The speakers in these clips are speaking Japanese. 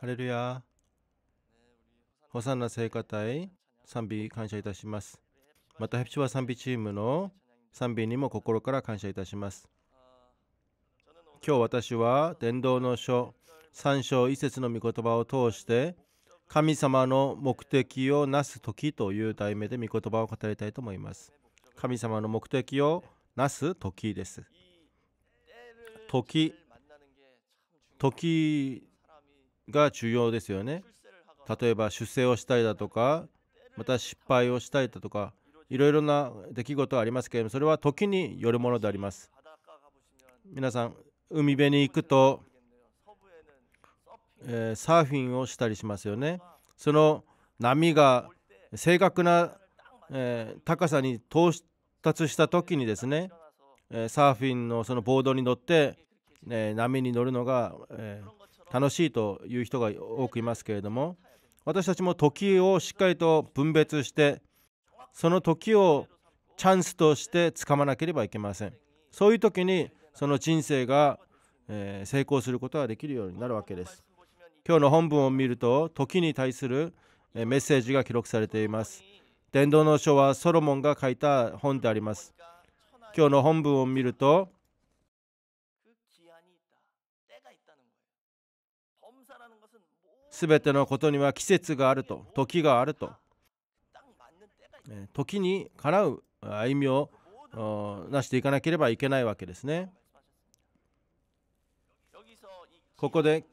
ハレルヤホサンナ聖歌隊賛美感謝いたしますまたヘプチュア賛美チームの賛美にも心から感謝いたします今日私は伝道の書3章1節の御言葉を通して神様の目的をなす時という題名で御言葉を語りたいと思います神様の目的をなす時です時時が重要ですよね例えば出世をしたりだとかまた失敗をしたりだとかいろいろな出来事ありますけれどもそれは時によるものであります皆さん海辺に行くと、えー、サーフィンをしたりしますよねその波が正確な、えー、高さに到達した時にですね、えー、サーフィンのそのボードに乗って、え波に乗るのが、えー、楽しいという人が多くいますけれども私たちも時をしっかりと分別してその時をチャンスとしてつかまなければいけませんそういう時にその人生が成功することができるようになるわけです今日の本文を見ると時に対するメッセージが記録されています伝道の書はソロモンが書いた本であります今日の本文を見ると全てのことには季節があると時があると時にかなう歩みをなしていかなければいけないわけですね。ここで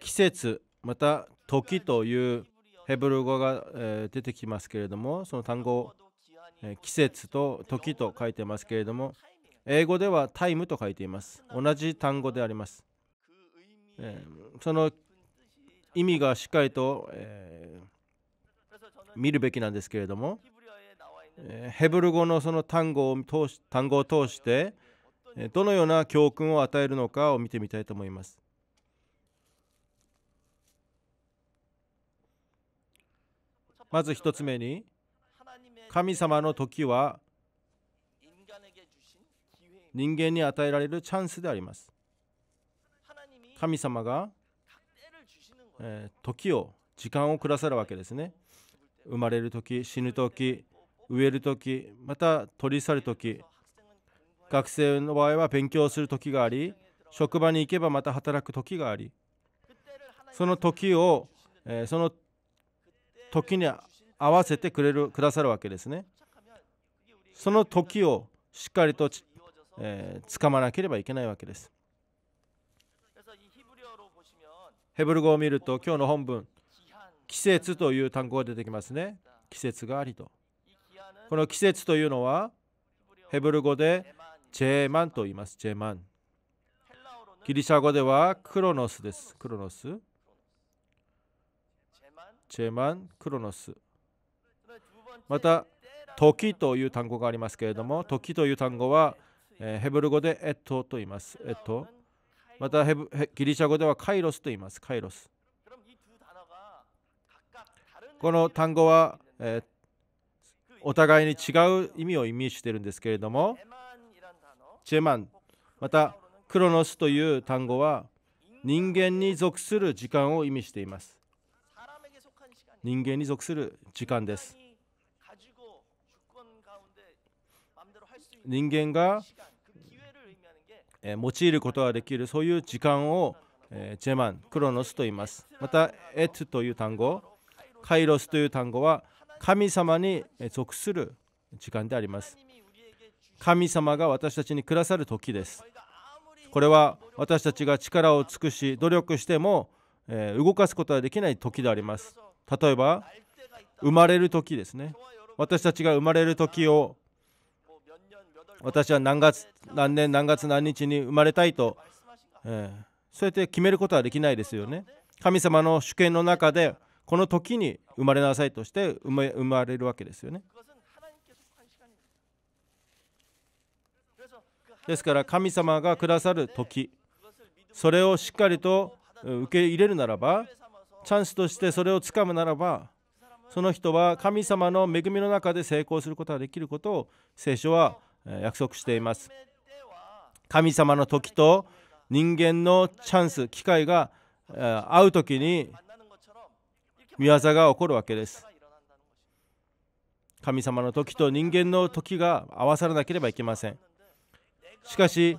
季節また時というヘブル語が出てきますけれどもその単語季節と時と書いてますけれども英語ではタイムと書いています同じ単語でありますその意味がしっかりと、え見るべきなんですけれども、えヘブル語のその単語を通し単語を通して、えどのような教訓を与えるのかを見てみたいと思います。まず1つ目に神様の時は人間に与えられるチャンスであります。神様がえー、時を時間を下さるわけですね生まれる時死ぬ時植える時また取り去る時学生の場合は勉強する時があり職場に行けばまた働く時がありその時を、えー、その時に合わせてくれるくださるわけですねその時をしっかりと、えー、掴まなければいけないわけですヘブル語を見ると今日の本文季節という単語が出てきますね季節がありとこの季節というのはヘブル語でチェーマンと言いますチェーマンギリシャ語ではクロノスですクロノスジェーマンクロノスまた時という単語がありますけれども時という単語はヘブル語でエットと言いますエットまたヘブギリシャ語ではカイロスと言いますカイロスこの単語は、えー、お互いに違う意味を意味しているんですけれどもジェマンまたクロノスという単語は人間に属する時間を意味しています人間に属する時間です人間がえ用いることができるそういう時間を、えジェマンクロノスと言いますまたエトという単語カイロスという単語は神様に属する時間であります神様が私たちにくださる時ですこれは私たちが力を尽くし努力しても、え動かすことはできない時であります例えば生まれる時ですね私たちが生まれる時を私は何月何年何月何日に生まれたいと、えー、そうやって決めることはできないですよね。神様の主権の中でこの時に生まれなさいとして生まれるわけですよね。ですから神様がくださる時それをしっかりと受け入れるならばチャンスとしてそれをつかむならばその人は神様の恵みの中で成功することができることを聖書は約束しています神様の時と人間のチャンス機会が会う時に見業が起こるわけです神様の時と人間の時が合わさらなければいけませんしかし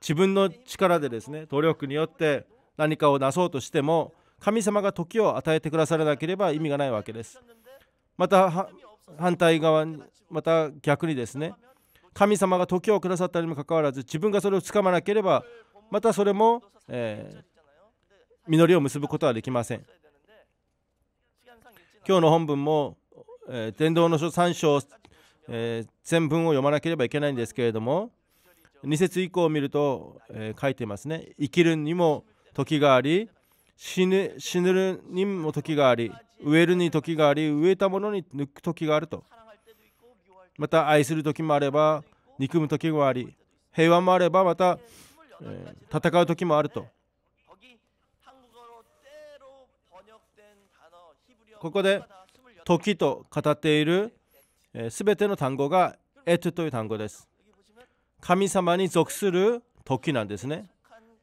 自分の力でですね努力によって何かをなそうとしても神様が時を与えてくださらなければ意味がないわけですまた反対側また逆にですね神様が時をくださったにもかかわらず自分がそれをつかまなければまたそれも、えー、実りを結ぶことはできません今日の本文も、えー、伝道の書3章、えー、全文を読まなければいけないんですけれども2節以降を見ると、えー、書いてますね生きるにも時があり死ぬ死ぬにも時があり植えるに時があり植えたものに抜く時があるとまた愛する時もあれば憎む時もあり平和もあればまた、えー、戦う時もあるとここで「時」と語っているすべ、えー、ての単語が「エト」という単語です神様に属する時なんですね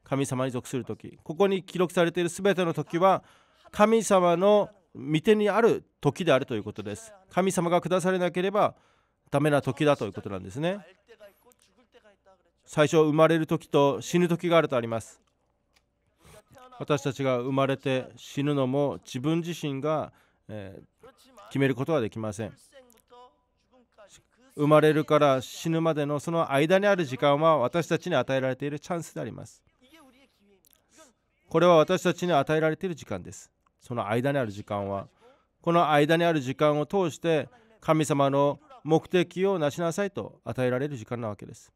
神様に属する時ここに記録されているすべての時は神様の御手にある時であるということです神様が下されなければダメな時だということなんですね最初生まれる時と死ぬ時があるとあります私たちが生まれて死ぬのも自分自身が、え決めることはできません生まれるから死ぬまでのその間にある時間は私たちに与えられているチャンスでありますこれは私たちに与えられている時間ですその間にある時間はこの間にある時間を通して神様の目的をなしなさいと与えられる時間なわけです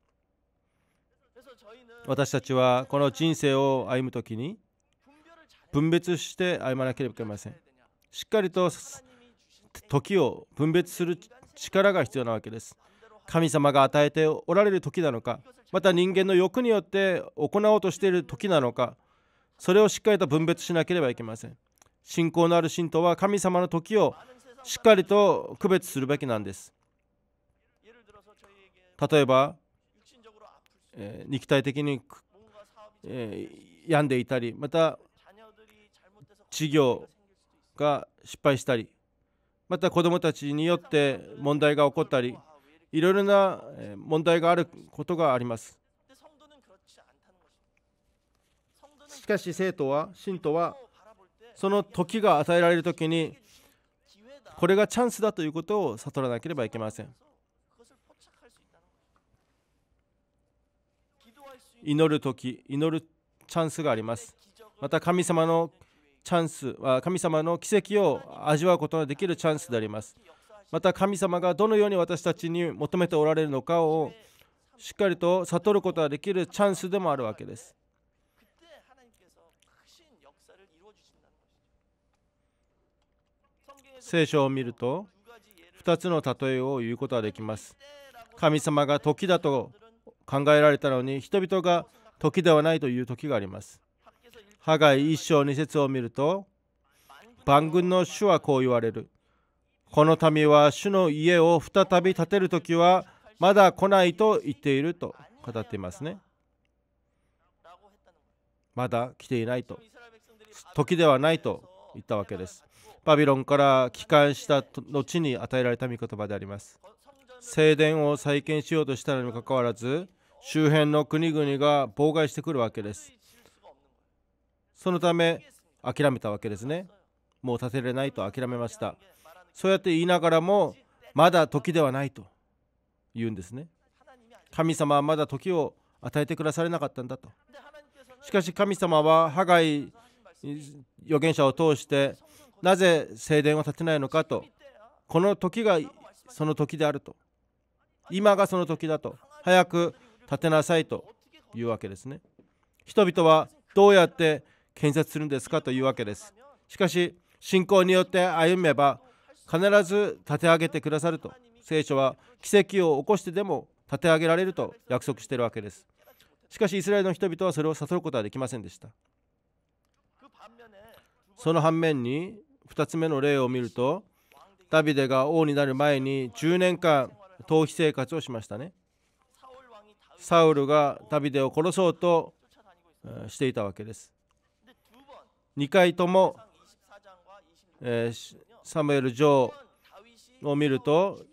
私たちはこの人生を歩む時に分別して歩まなければいけませんしっかりと時を分別する力が必要なわけです神様が与えておられる時なのかまた人間の欲によって行おうとしている時なのかそれをしっかりと分別しなければいけません信仰のある信徒は神様の時をしっかりと区別するべきなんです例えば、えー、肉体的に、えー、病んでいたりまた事業が失敗したりまた子どもたちによって問題が起こったりいろいろな問題があることがありますしかし生徒は信徒はその時が与えられる時にこれがチャンスだということを悟らなければいけません祈る時祈るチャンスがありますまた神様のチャンスは神様の奇跡を味わうことができるチャンスでありますまた神様がどのように私たちに求めておられるのかをしっかりと悟ることができるチャンスでもあるわけです聖書を見ると2つの例えを言うことができます神様が時だと考えられたのに人々が時ではないという時があります。ハガイ一章二節を見ると万軍の主はこう言われる。この民は主の家を再び建てる時はまだ来ないと言っていると語っていますね。まだ来ていないと。時ではないと言ったわけです。バビロンから帰還した後に与えられた御言葉であります。聖殿を再建しようとしたのにもかかわらず、周辺の国々が妨害してくるわけですそのため諦めたわけですねもう立てれないと諦めましたそうやって言いながらもまだ時ではないと言うんですね神様はまだ時を与えてくだされなかったんだとしかし神様はハガイ預言者を通してなぜ聖殿を建てないのかとこの時がその時であると今がその時だと早く建てなさいというわけですね人々はどうやって建設するんですかというわけですしかし信仰によって歩めば必ず立て上げてくださると聖書は奇跡を起こしてでも立て上げられると約束しているわけですしかしイスラエルの人々はそれを悟ることはできませんでしたその反面に2つ目の例を見るとダビデが王になる前に10年間逃避生活をしましたねサウルがダビデを殺そうとしていたわけです。2回とも、えー、サムエル女王を見ると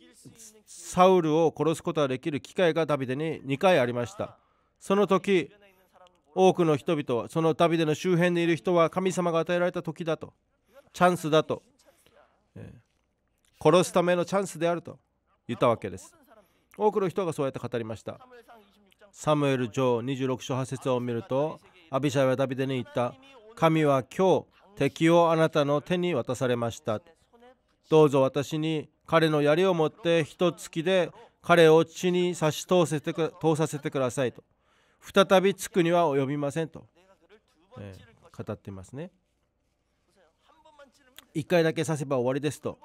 サウルを殺すことができる機会がダビデに2回ありました。その時多くの人々はそのダビデの周辺にいる人は神様が与えられた時だとチャンスだと、えー、殺すためのチャンスであると言ったわけです。多くの人がそうやって語りました。サムエル上26章8節を見るとアビシャイはダビデに言った神は今日敵をあなたの手に渡されましたどうぞ私に彼の槍を持って一月で彼を地に差し通せて通させてくださいと再びつくには及びませんと、えー、語っていますね1回だけ刺せば終わりですと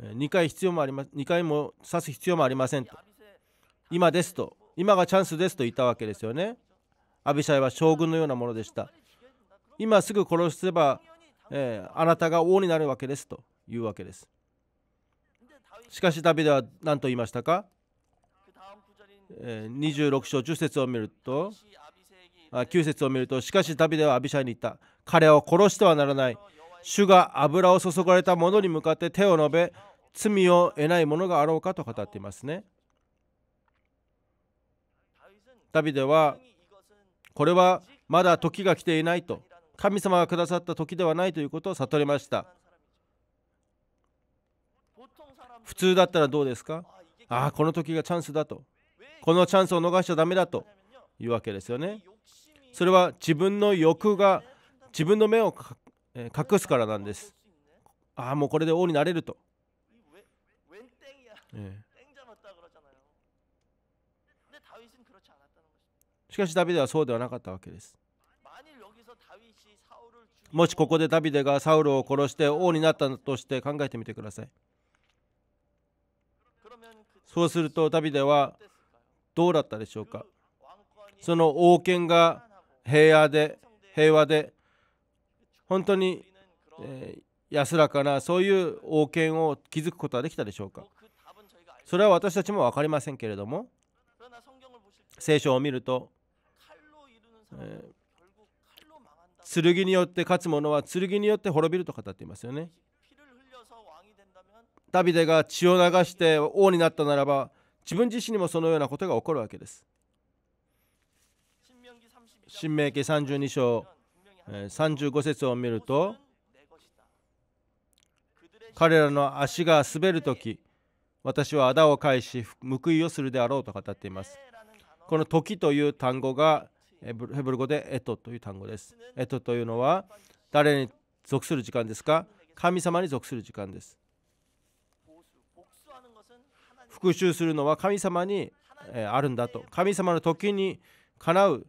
2回必要もありま2回も刺す必要もありませんと今ですと今がチャンスですと言ったわけですよねアビシャイは将軍のようなものでした今すぐ殺せば、えー、あなたが王になるわけですというわけですしかしダビデは何と言いましたか、えー、26章10節を見るとあ9節を見るとしかしダビデはアビシャイに言った彼を殺してはならない主が油を注がれた者に向かって手を伸べ罪を得ない者があろうかと語っていますねダビデはこれはまだ時が来ていないと神様がくださった時ではないということを悟りました普通だったらどうですかああこの時がチャンスだとこのチャンスを逃しちゃダメだというわけですよねそれは自分の欲が自分の目を隠すからなんですああもうこれで王になれると、ええしかしダビデはそうではなかったわけです。もしここでダビデがサウルを殺して王になったとして考えてみてください。そうするとダビデはどうだったでしょうかその王権が平和で平和で本当に、え安らかなそういう王権を築くことはできたでしょうかそれは私たちも分かりませんけれども聖書を見るとえー、剣によって勝つ者は剣によって滅びると語っていますよねダビデが血を流して王になったならば自分自身にもそのようなことが起こるわけです新明記32章35節を見ると彼らの足が滑るとき私はあだを返し報いをするであろうと語っていますこの「時」という単語がヘブル語でエトという単語です。エトというのは誰に属する時間ですか神様に属する時間です。復讐するのは神様にあるんだと。神様の時にかなう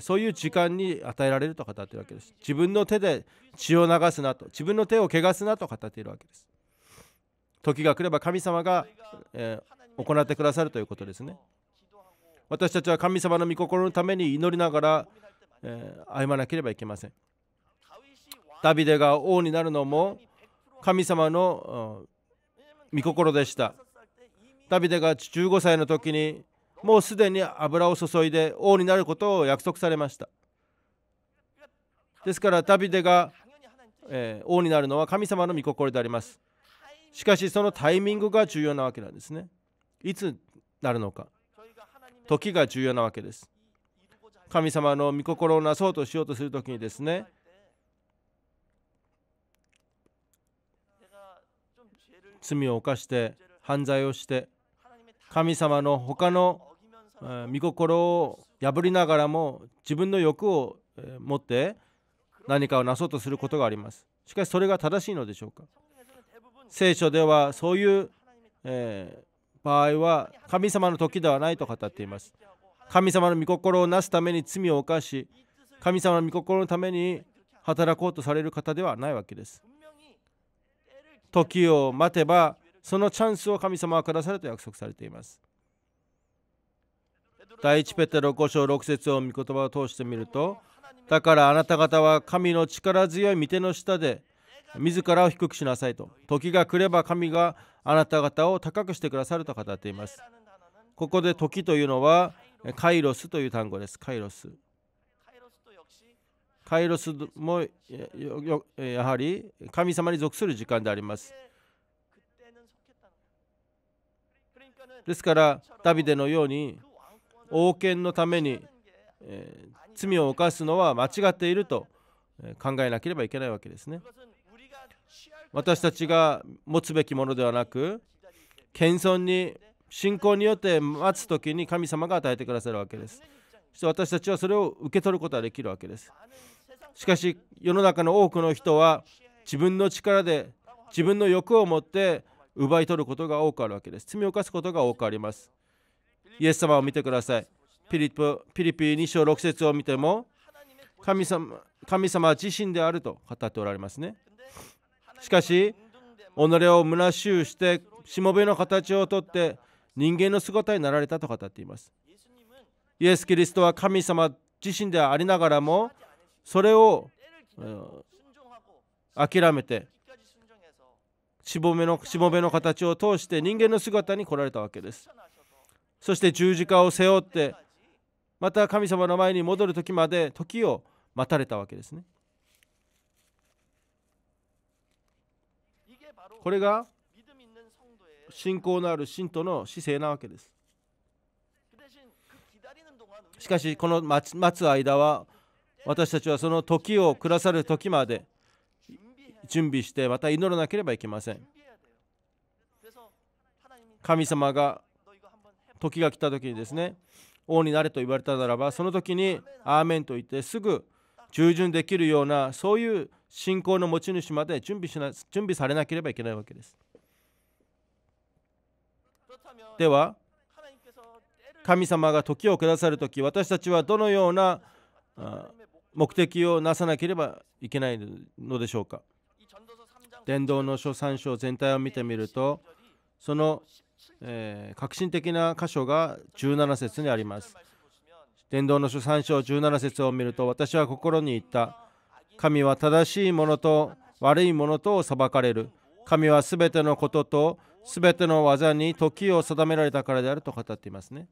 そういう時間に与えられると語っているわけです。自分の手で血を流すなと、自分の手を汚すなと語っているわけです。時が来れば神様が、え行ってくださるということですね。私たちは神様の御心のために祈りながら、えー、歩まなければいけませんダビデが王になるのも神様の御心でしたダビデが15歳の時にもうすでに油を注いで王になることを約束されましたですからダビデが、えー、王になるのは神様の御心でありますしかしそのタイミングが重要なわけなんですねいつなるのか時が重要なわけです神様の御心をなそうとしようとする時にですね罪を犯して犯罪をして神様の他の御心を破りながらも自分の欲を持って何かをなそうとすることがありますしかしそれが正しいのでしょうか聖書ではそういう、えー場合は神様の時ではないと語っています神様の御心をなすために罪を犯し神様の御心のために働こうとされる方ではないわけです時を待てばそのチャンスを神様は下さると約束されています第1ペテロ5章6節を御言葉を通してみるとだからあなた方は神の力強い御手の下で自らを低くしなさいと時が来れば神があなた方を高くしてくださると語っていますここで時というのはカイロスという単語ですカイロスカイロスもやはり神様に属する時間でありますですからダビデのように王権のために、え罪を犯すのは間違っていると考えなければいけないわけですね私たちが持つべきものではなく謙遜に信仰によって待つ時に神様が与えてくださるわけですそして私たちはそれを受け取ることができるわけですしかし世の中の多くの人は自分の力で自分の欲を持って奪い取ることが多くあるわけです罪を犯すことが多くありますイエス様を見てくださいピリピリピ2章6節を見ても神様神様自身であると語っておられますねしかし己を虚しゅうしてしもべの形をとって人間の姿になられたと語っていますイエス・キリストは神様自身でありながらもそれを、うん、諦めてしもべのしもべの形を通して人間の姿に来られたわけですそして十字架を背負ってまた神様の前に戻る時まで時を待たれたわけですねこれが信仰のある信徒の姿勢なわけですしかしこの待つ間は私たちはその時を下さる時まで準備してまた祈らなければいけません神様が時が来た時にですね王になれと言われたならばその時に「アーメン」と言ってすぐ従順できるようなそういう信仰の持ち主まで準備しな準備されなければいけないわけです。では神様が時を下さる時私たちはどのような目的をなさなければいけないのでしょうか伝道の書3章全体を見てみるとその、えー、革新的な箇所が17節にあります伝道の書3章17節を見ると私は心に言った神は正しいものと悪いものとを裁かれる神はすべてのこととすべての技に時を定められたからであると語っていますね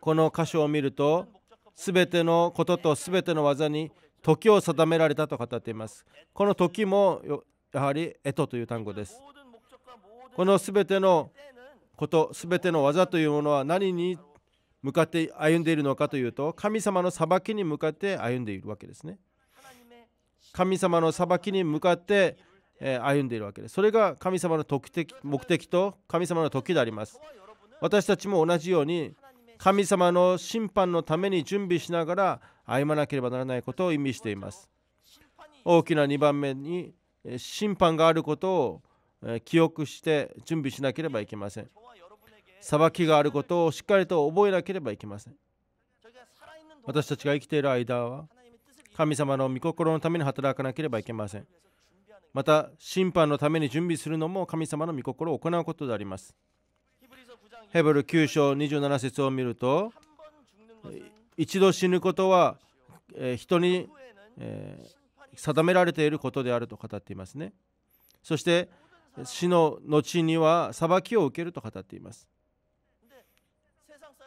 この箇所を見るとすべてのこととすべての技に時を定められたと語っていますこの時もやはり「えと」という単語ですこのすべてのことすべての技というものは何に向かって歩んでいるのかというと神様の裁きに向かって歩んでいるわけですね神様の裁きに向かって歩んでいるわけですそれが神様の目的と神様の時であります私たちも同じように神様の審判のために準備しながら歩まなければならないことを意味しています大きな2番目に審判があることを記憶して準備しなければいけません裁きがあることをしっかりと覚えなければいけません私たちが生きている間は神様の御心のために働かなければいけませんまた審判のために準備するのも神様の御心を行うことでありますヘブル9章27節を見ると一度死ぬことは人に定められていることであると語っていますねそして死の後には裁きを受けると語っています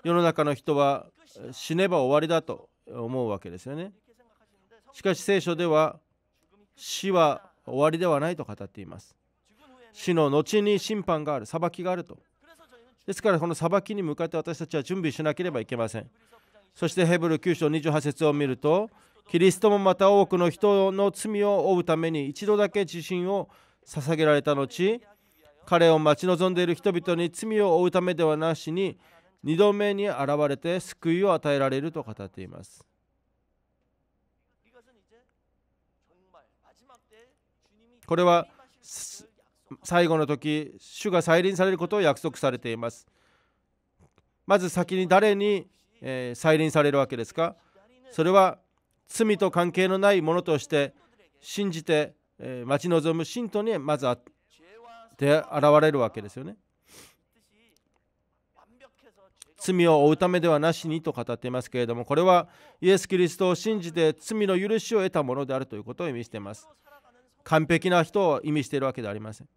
世の中の人は死ねば終わりだと思うわけですよねしかし聖書では死は終わりではないと語っています死の後に審判がある裁きがあるとですからこの裁きに向かって私たちは準備しなければいけませんそしてヘブル9章28節を見るとキリストもまた多くの人の罪を負うために一度だけ自身を捧げられた後彼を待ち望んでいる人々に罪を負うためではなしに2度目に現れて救いを与えられると語っています。これは最後の時、主が再臨されることを約束されています。まず先に誰に、えー、再臨されるわけですかそれは罪と関係のないものとして信じて、えー、待ち望む信徒にまずあで現れるわけですよね。罪を負うためではなしにと語っていますけれどもこれはイエス・キリストを信じて罪の許しを得たものであるということを意味しています完璧な人を意味しているわけではありません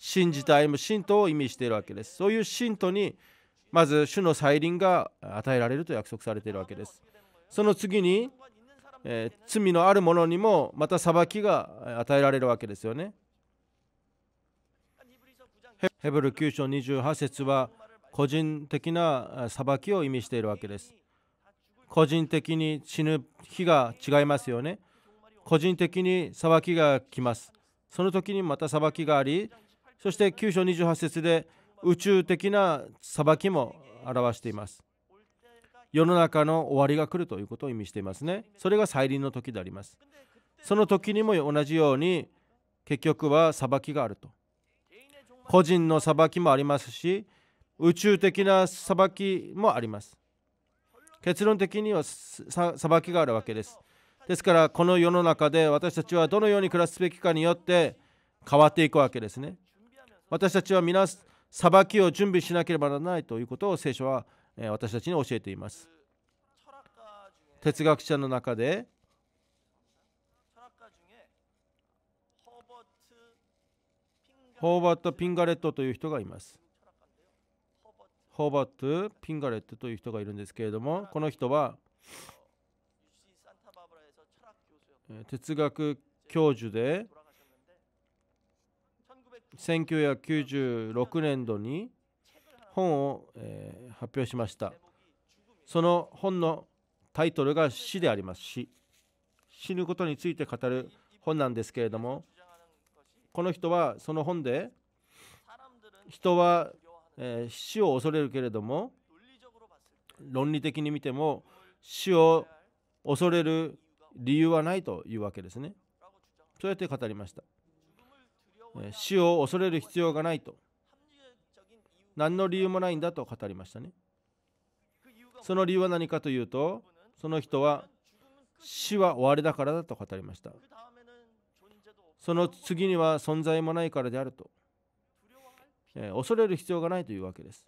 信じて歩む信徒を意味しているわけですそういう信徒にまず主の再臨が与えられると約束されているわけですその次に、えー、罪のある者にもまた裁きが与えられるわけですよねヘブル9章28節は個人的な裁きを意味しているわけです個人的に死ぬ日が違いますよね個人的に裁きが来ますその時にまた裁きがありそして9章28節で宇宙的な裁きも表しています世の中の終わりが来るということを意味していますねそれが再臨の時でありますその時にも同じように結局は裁きがあると個人の裁きもありますし宇宙的な裁きもあります結論的には裁きがあるわけですですからこの世の中で私たちはどのように暮らすべきかによって変わっていくわけですね私たちは皆裁きを準備しなければならないということを聖書は私たちに教えています哲学者の中でホーバート・ピンガレットという人がいますホーバートピンガレットという人がいるんですけれどもこの人は哲学教授で1996年度に本を、え発表しましたその本のタイトルが「死」であります死死ぬことについて語る本なんですけれどもこの人はその本で人はえー、死を恐れるけれども論理的に見ても死を恐れる理由はないというわけですね。そうやって語りました。えー、死を恐れる必要がないと。何の理由もないんだと語りましたね。その理由は何かというと、その人は死は終わりだからだと語りました。その次には存在もないからであると。えー、恐れる必要がないというわけです。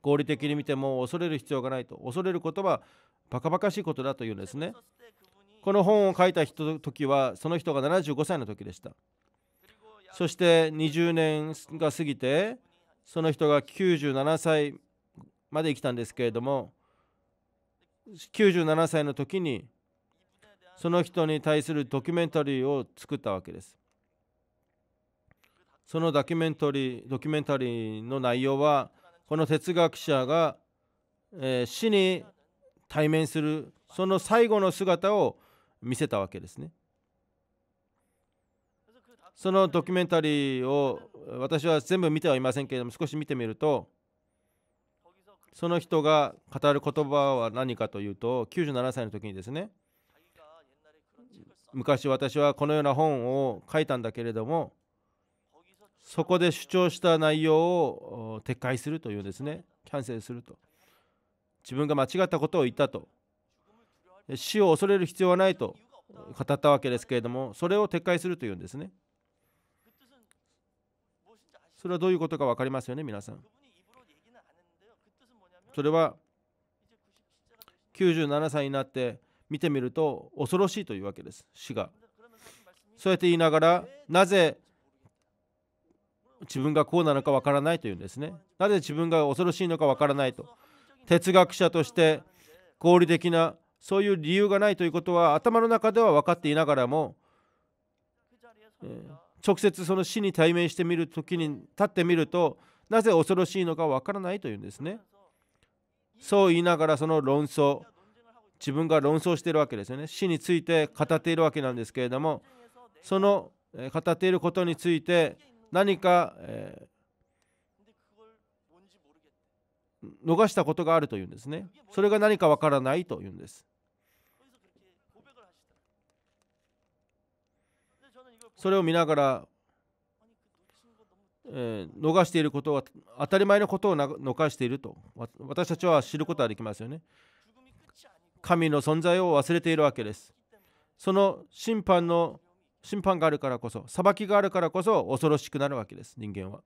合理的に見ても恐れる必要がないと恐れることはバカバカしいことだというんですねこの本を書いた時はその人が75歳の時でしたそして20年が過ぎてその人が97歳まで生きたんですけれども97歳の時にその人に対するドキュメンタリーを作ったわけですそのドキュメンタリードキュメンタリーの内容はこの哲学者が、えー、死に対面するその最後の姿を見せたわけですねそのドキュメンタリーを私は全部見てはいませんけれども少し見てみるとその人が語る言葉は何かというと97歳の時にですね昔私はこのような本を書いたんだけれどもそこで主張した内容を撤回するというですねキャンセルすると自分が間違ったことを言ったと死を恐れる必要はないと語ったわけですけれどもそれを撤回するというんですねそれはどういうことか分かりますよね皆さんそれは97歳になって見てみると恐ろしいというわけです死がそうやって言いながらなぜ自分がこうなのかわからないというんですねなぜ自分が恐ろしいのかわからないと哲学者として合理的なそういう理由がないということは頭の中では分かっていながらも、えー、直接その死に対面してみる時に立ってみるとなぜ恐ろしいのかわからないというんですねそう言いながらその論争自分が論争しているわけですよね死について語っているわけなんですけれどもその語っていることについて何か、え逃したことがあるというんですねそれが何かわからないというんですそれを見ながら、えー、逃していることは当たり前のことを逃していると私たちは知ることができますよね。神の存在を忘れているわけです。その審判の審判があるからこそ、裁きがあるからこそ恐ろしくなるわけです、人間は。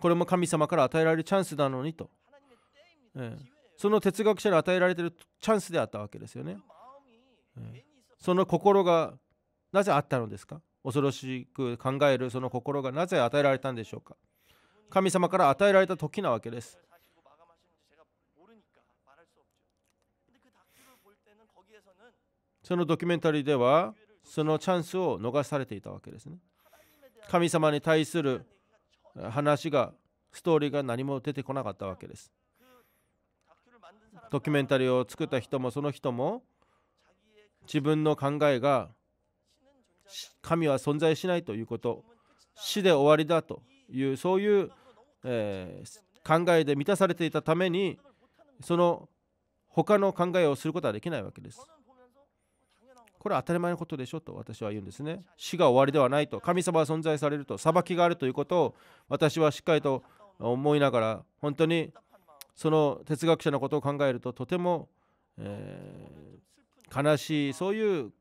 これも神様から与えられるチャンスなのにと、その哲学者に与えられているチャンスであったわけですよね、その心がなぜあったのですか恐ろしく考えるその心がなぜ与えられたんでしょうか神様から与えられた時なわけですそのドキュメンタリーではそのチャンスを逃されていたわけですね神様に対する話がストーリーが何も出てこなかったわけですドキュメンタリーを作った人もその人も自分の考えが神は存在しないということ死で終わりだというそういう、えー、考えで満たされていたためにその他の考えをすることはできないわけです。これは当たり前のことでしょと私は言うんですね。死が終わりではないと神様は存在されると裁きがあるということを私はしっかりと思いながら本当にその哲学者のことを考えるととても、えー、悲しいそういう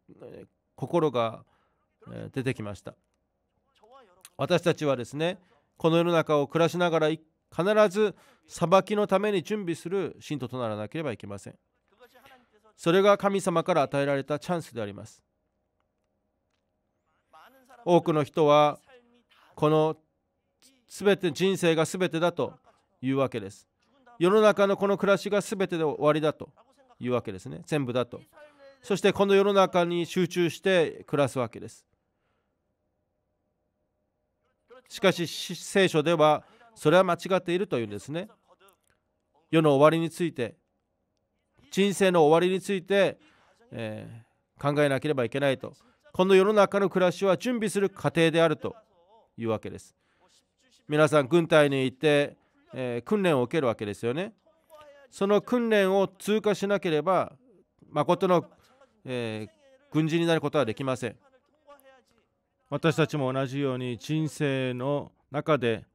心が出てきました私たちはですねこの世の中を暮らしながら必ず裁きのために準備する信徒とならなければいけませんそれが神様から与えられたチャンスであります多くの人はこの全て人生が全てだというわけです世の中のこの暮らしが全てで終わりだというわけですね全部だとそしてこの世の中に集中して暮らすわけですしかし聖書ではそれは間違っているというんですね世の終わりについて人生の終わりについて、えー、考えなければいけないとこの世の中の暮らしは準備する過程であるというわけです皆さん軍隊に行って、えー、訓練を受けるわけですよねその訓練を通過しなければ誠の、えー、軍人になることはできません私たちも同じように人生の中で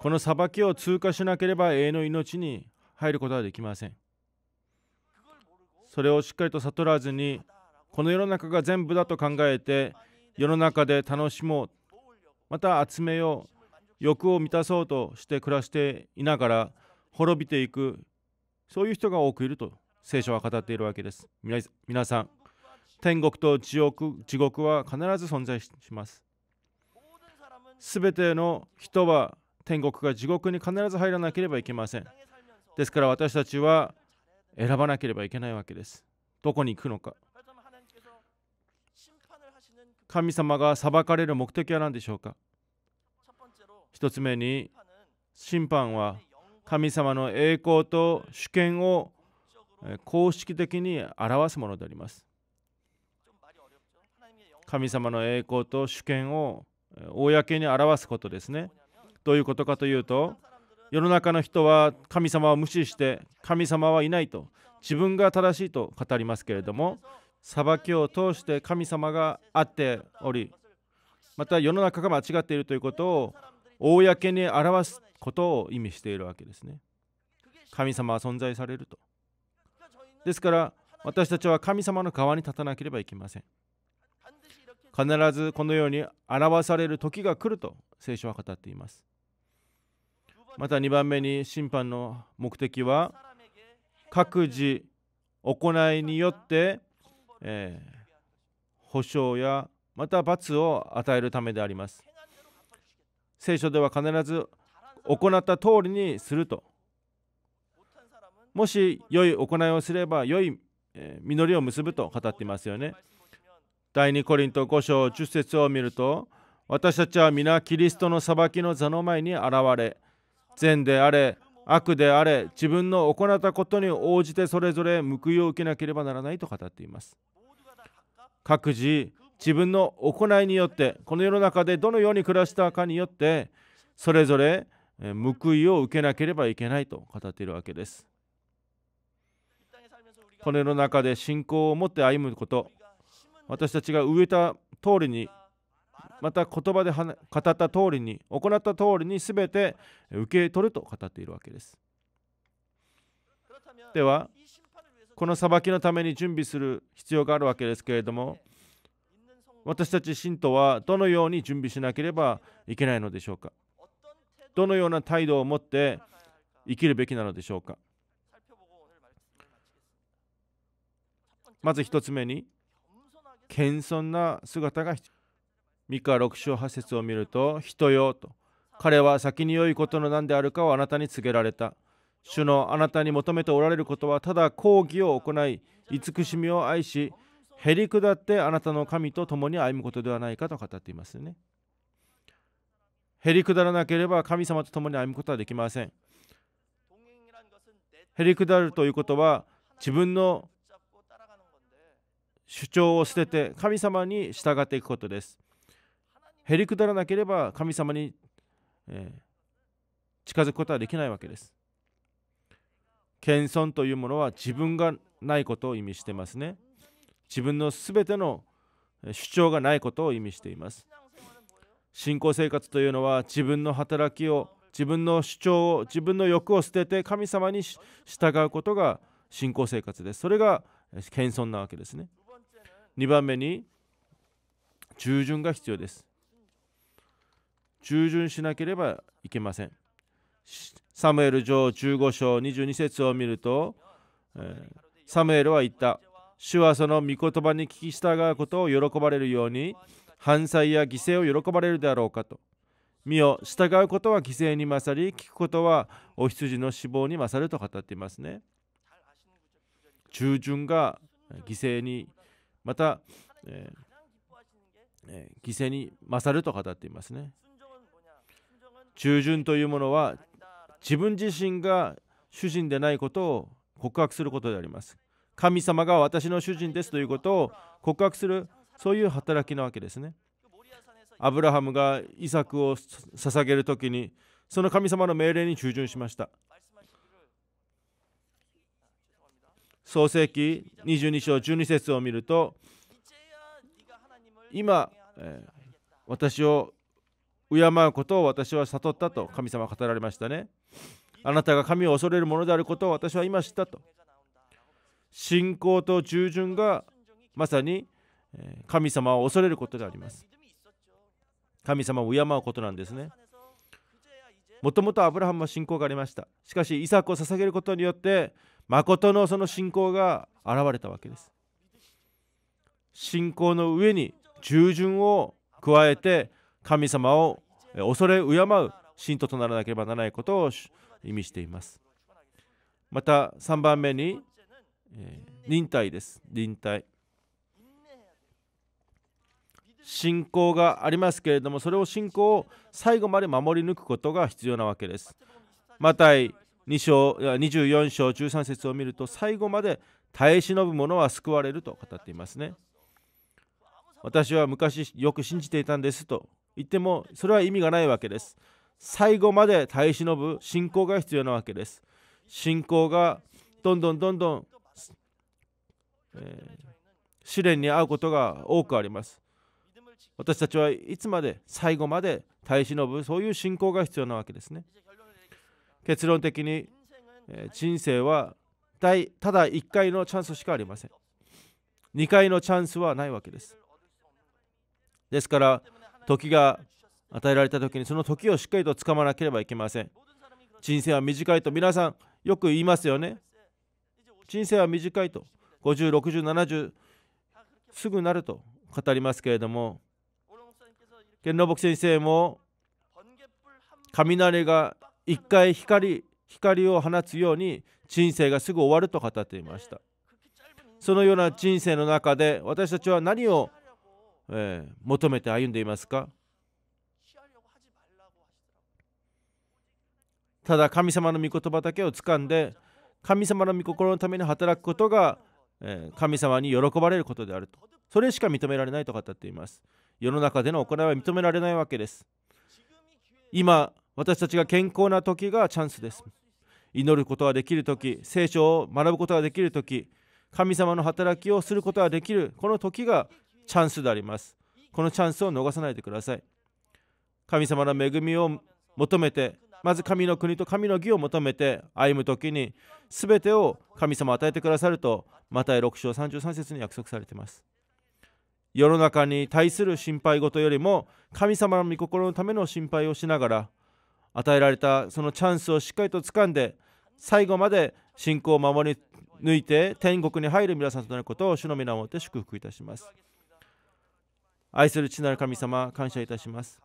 この裁きを通過しなければ永遠の命に入ることはできませんそれをしっかりと悟らずにこの世の中が全部だと考えて世の中で楽しもうまた集めよう欲を満たそうとして暮らしていながら滅びていくそういう人が多くいると聖書は語っているわけです皆さん天国と地獄地獄は必ず存在しますすべての人は天国か地獄に必ず入らなければいけませんですから私たちは選ばなければいけないわけですどこに行くのか神様が裁かれる目的は何でしょうか一つ目に審判は神様の栄光と主権を公式的に表すものであります神様の栄光と主権を公に表すことですね。どういうことかというと、世の中の人は神様を無視して、神様はいないと、自分が正しいと語りますけれども、裁きを通して神様があっており、また世の中が間違っているということを公に表すことを意味しているわけですね。神様は存在されると。ですから、私たちは神様の側に立たなければいけません。必ずこのように表される時が来ると聖書は語っていますまた2番目に審判の目的は各自行いによって、えー、保証やまた罰を与えるためであります聖書では必ず行った通りにするともし良い行いをすれば良い実りを結ぶと語っていますよね第2コリント5章10節を見ると私たちは皆キリストの裁きの座の前に現れ善であれ悪であれ自分の行ったことに応じてそれぞれ報いを受けなければならないと語っています各自自分の行いによってこの世の中でどのように暮らしたかによってそれぞれ報いを受けなければいけないと語っているわけですこの世の中で信仰を持って歩むこと私たちが植えた通りにまた言葉で語った通りに行った通りに全て受け取ると語っているわけですではこの裁きのために準備する必要があるわけですけれども私たち信徒はどのように準備しなければいけないのでしょうかどのような態度を持って生きるべきなのでしょうかまず1つ目に謙遜な姿が必要ミカ6章8節を見ると「人よ」と「彼は先に良いことの何であるかをあなたに告げられた」「主のあなたに求めておられることはただ抗議を行い慈しみを愛しへり下ってあなたの神と共に歩むことではないか」と語っていますね。へりくだらなければ神様と共に歩むことはできません。へりくだるということは自分の主張を捨てて神様に従っていくことです。へりくだらなければ神様に、えー、近づくことはできないわけです。謙遜というものは自分がないことを意味してますね。自分のすべての主張がないことを意味しています。信仰生活というのは自分の働きを自分の主張を自分の欲を捨てて神様に従うことが信仰生活です。それが謙遜なわけですね。2番目に従順が必要です従順しなければいけませんサムエル上15章22節を見ると、えサムエルは言った主はその御言葉に聞き従うことを喜ばれるように犯罪や犠牲を喜ばれるであろうかと身を従うことは犠牲に勝り聞くことはお羊の死亡に勝ると語っていますね従順が犠牲にまた、ええ犠牲に勝ると語っていますね従順というものは自分自身が主人でないことを告白することであります神様が私の主人ですということを告白するそういう働きなわけですねアブラハムがイサクを捧げる時にその神様の命令に従順しました創世記22章12節を見ると今、え私を敬うことを私は悟ったと神様は語られましたねあなたが神を恐れるものであることを私は今知ったと信仰と従順がまさに神様を恐れることであります神様を敬うことなんですねもともとアブラハムは信仰がありましたしかしイサクを捧げることによって誠のその信仰が現れたわけです信仰の上に従順を加えて神様を恐れ敬う信徒とならなければならないことを意味していますまた3番目に、えー、忍耐です忍耐信仰がありますけれどもそれを信仰を最後まで守り抜くことが必要なわけですマタイ2章24章13節を見ると最後まで耐え忍ぶ者は救われると語っていますね私は昔よく信じていたんですと言ってもそれは意味がないわけです最後まで耐え忍ぶ信仰が必要なわけです信仰がどんどんどんどん、えー、試練に遭うことが多くあります私たちはいつまで最後まで耐え忍ぶそういう信仰が必要なわけですね結論的に人生はただ1回のチャンスしかありません2回のチャンスはないわけですですから時が与えられた時にその時をしっかりとつかまなければいけません人生は短いと皆さんよく言いますよね人生は短いと506070すぐなると語りますけれども剣道牧先生も雷が一回光光を放つように人生がすぐ終わると語っていましたそのような人生の中で私たちは何を、えー、求めて歩んでいますかただ神様の御言葉だけを掴んで神様の御心のために働くことが、えー、神様に喜ばれることであるとそれしか認められないと語っています世の中での行いは認められないわけです今私たちが健康な時がチャンスです祈ることができる時聖書を学ぶことができる時神様の働きをすることができるこの時がチャンスでありますこのチャンスを逃さないでください神様の恵みを求めてまず神の国と神の義を求めて歩む時に全てを神様与えてくださるとマタイ6章33節に約束されています世の中に対する心配事よりも神様の御心のための心配をしながら与えられたそのチャンスをしっかりと掴んで最後まで信仰を守り抜いて天国に入る皆さんとなることを主の皆をもって祝福いたします愛する父なる神様感謝いたします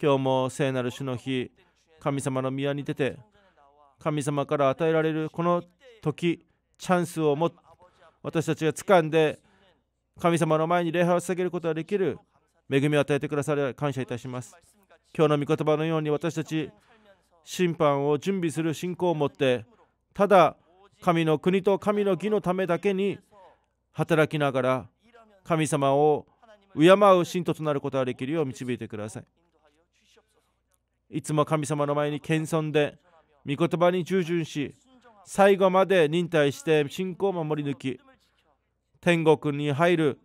今日も聖なる主の日神様の宮に出て神様から与えられるこの時チャンスをも私たちが掴んで神様の前に礼拝を捧げることができる恵みを与えてくださり感謝いたします今日の御言葉のように私たち審判を準備する信仰を持ってただ神の国と神の義のためだけに働きながら神様を敬う信徒となることができるよう導いてください。いつも神様の前に謙遜で御言葉に従順し最後まで忍耐して信仰を守り抜き天国に入る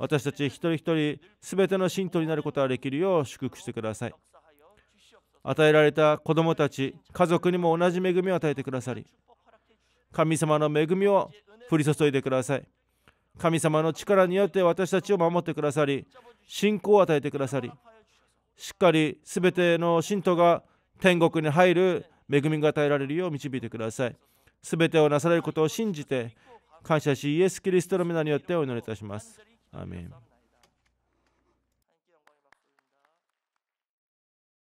私たち一人一人全ての信徒になることができるよう祝福してください与えられた子どもたち家族にも同じ恵みを与えてくださり神様の恵みを降り注いでください神様の力によって私たちを守ってくださり信仰を与えてくださりしっかり全ての信徒が天国に入る恵みが与えられるよう導いてください全てをなされることを信じて感謝しイエス・キリストの皆によってお祈りいたします mean.